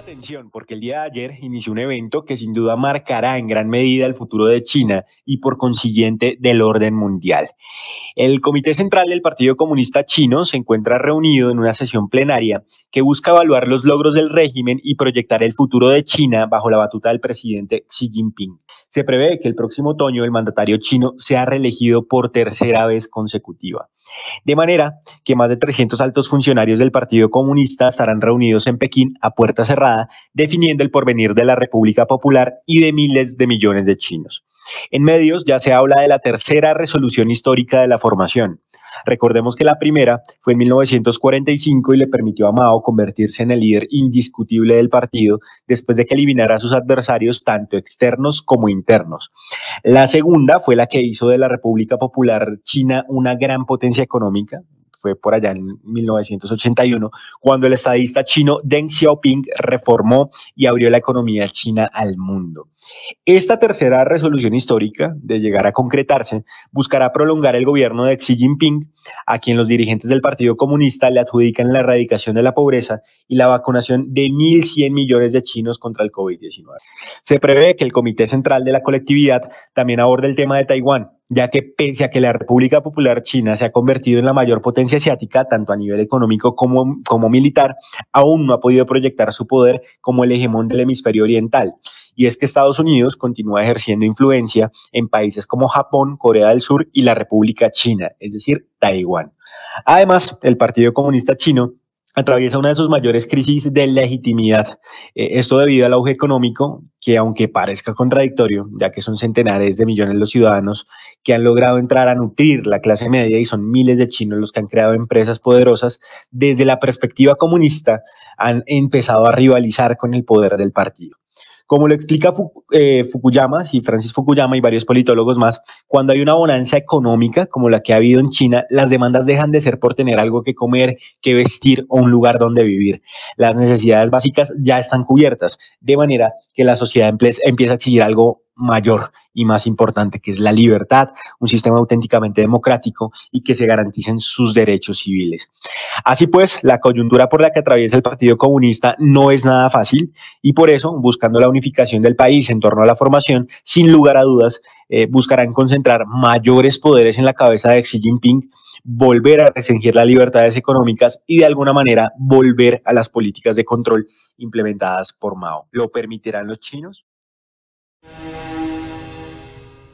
atención porque el día de ayer inició un evento que sin duda marcará en gran medida el futuro de China y por consiguiente del orden mundial. El Comité Central del Partido Comunista Chino se encuentra reunido en una sesión plenaria que busca evaluar los logros del régimen y proyectar el futuro de China bajo la batuta del presidente Xi Jinping. Se prevé que el próximo otoño el mandatario chino sea reelegido por tercera vez consecutiva. De manera que más de 300 altos funcionarios del Partido Comunista estarán reunidos en Pekín a puerta cerrada, definiendo el porvenir de la República Popular y de miles de millones de chinos. En medios ya se habla de la tercera resolución histórica de la formación. Recordemos que la primera fue en 1945 y le permitió a Mao convertirse en el líder indiscutible del partido después de que eliminara a sus adversarios tanto externos como internos. La segunda fue la que hizo de la República Popular China una gran potencia económica, fue por allá en 1981, cuando el estadista chino Deng Xiaoping reformó y abrió la economía china al mundo. Esta tercera resolución histórica, de llegar a concretarse, buscará prolongar el gobierno de Xi Jinping, a quien los dirigentes del Partido Comunista le adjudican la erradicación de la pobreza y la vacunación de 1.100 millones de chinos contra el COVID-19. Se prevé que el Comité Central de la Colectividad también aborde el tema de Taiwán, ya que pese a que la República Popular China se ha convertido en la mayor potencia asiática, tanto a nivel económico como, como militar, aún no ha podido proyectar su poder como el hegemón del hemisferio oriental. Y es que Estados Unidos continúa ejerciendo influencia en países como Japón, Corea del Sur y la República China, es decir, Taiwán. Además, el Partido Comunista Chino atraviesa una de sus mayores crisis de legitimidad. Eh, esto debido al auge económico, que aunque parezca contradictorio, ya que son centenares de millones los ciudadanos que han logrado entrar a nutrir la clase media y son miles de chinos los que han creado empresas poderosas, desde la perspectiva comunista han empezado a rivalizar con el poder del partido. Como lo explica eh, Fukuyama, sí, Francis Fukuyama y varios politólogos más, cuando hay una bonanza económica como la que ha habido en China, las demandas dejan de ser por tener algo que comer, que vestir o un lugar donde vivir. Las necesidades básicas ya están cubiertas, de manera que la sociedad empieza a exigir algo mayor y más importante, que es la libertad, un sistema auténticamente democrático y que se garanticen sus derechos civiles. Así pues, la coyuntura por la que atraviesa el Partido Comunista no es nada fácil y por eso, buscando la unificación del país en torno a la formación, sin lugar a dudas, eh, buscarán concentrar mayores poderes en la cabeza de Xi Jinping, volver a restringir las libertades económicas y de alguna manera volver a las políticas de control implementadas por Mao. ¿Lo permitirán los chinos?